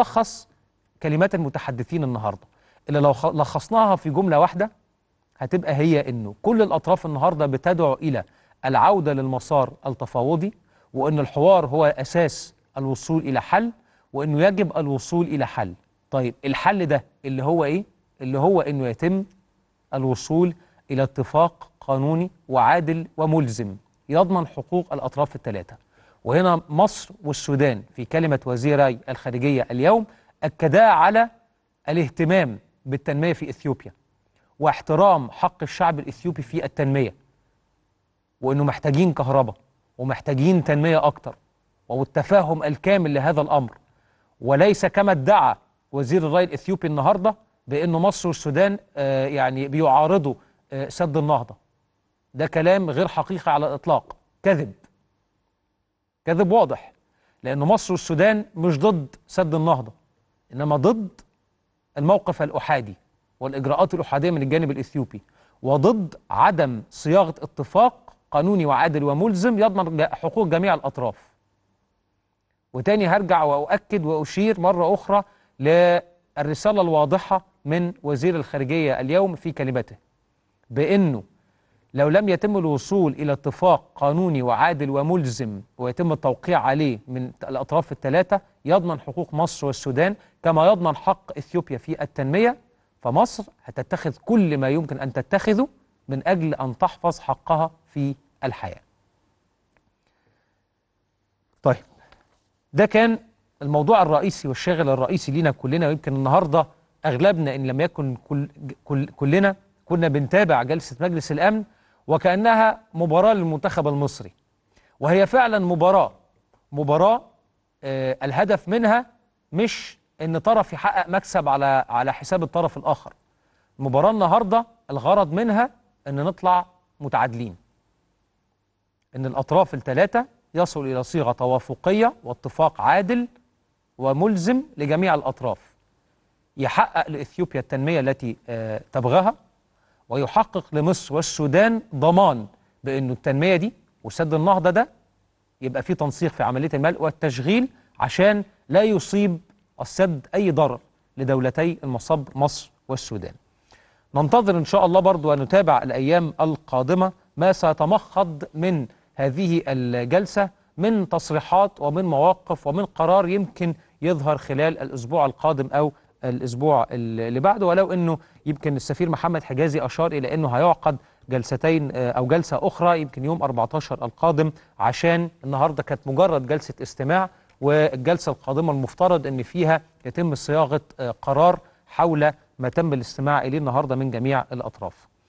لخص كلمات المتحدثين النهارده اللي لو لخصناها في جمله واحده هتبقى هي انه كل الاطراف النهارده بتدعو الى العوده للمسار التفاوضي وان الحوار هو اساس الوصول الى حل وانه يجب الوصول الى حل طيب الحل ده اللي هو ايه اللي هو انه يتم الوصول الى اتفاق قانوني وعادل وملزم يضمن حقوق الاطراف الثلاثه وهنا مصر والسودان في كلمة وزيري الخارجية اليوم أكدا على الاهتمام بالتنمية في إثيوبيا واحترام حق الشعب الإثيوبي في التنمية وأنه محتاجين كهرباء ومحتاجين تنمية أكتر والتفاهم الكامل لهذا الأمر وليس كما ادعى وزير الري الإثيوبي النهاردة بأن مصر والسودان آه، يعني بيعارضوا آه، سد النهضة ده كلام غير حقيقي على الإطلاق كذب كذب واضح لأن مصر والسودان مش ضد سد النهضة إنما ضد الموقف الأحادي والإجراءات الأحادية من الجانب الإثيوبي وضد عدم صياغة اتفاق قانوني وعادل وملزم يضمن حقوق جميع الأطراف وتاني هرجع وأؤكد وأشير مرة أخرى للرسالة الواضحة من وزير الخارجية اليوم في كلمته بأنه لو لم يتم الوصول إلى اتفاق قانوني وعادل وملزم ويتم التوقيع عليه من الأطراف الثلاثة يضمن حقوق مصر والسودان كما يضمن حق إثيوبيا في التنمية فمصر هتتخذ كل ما يمكن أن تتخذه من أجل أن تحفظ حقها في الحياة طيب ده كان الموضوع الرئيسي والشاغل الرئيسي لينا كلنا ويمكن النهاردة أغلبنا إن لم يكن كل كل كلنا كنا بنتابع جلسة مجلس الأمن وكأنها مباراة للمنتخب المصري وهي فعلا مباراة مباراة آه، الهدف منها مش ان طرف يحقق مكسب على على حساب الطرف الاخر المباراة النهاردة الغرض منها ان نطلع متعادلين ان الاطراف الثلاثة يصل الى صيغة توافقية واتفاق عادل وملزم لجميع الاطراف يحقق لاثيوبيا التنمية التي آه، تبغاها ويحقق لمصر والسودان ضمان بأنه التنمية دي وسد النهضة ده يبقى فيه تنسيق في عملية الملء والتشغيل عشان لا يصيب السد أي ضرر لدولتي المصب مصر والسودان ننتظر إن شاء الله برضو أن نتابع الأيام القادمة ما سيتمخض من هذه الجلسة من تصريحات ومن مواقف ومن قرار يمكن يظهر خلال الأسبوع القادم أو الأسبوع اللي بعده ولو أنه يمكن السفير محمد حجازي أشار إلى أنه هيعقد جلستين آه، أو جلسة أخرى يمكن يوم 14 القادم عشان النهاردة كانت مجرد جلسة استماع والجلسة القادمة المفترض أن فيها يتم صياغة آه، قرار حول ما تم الاستماع إليه النهاردة من جميع الأطراف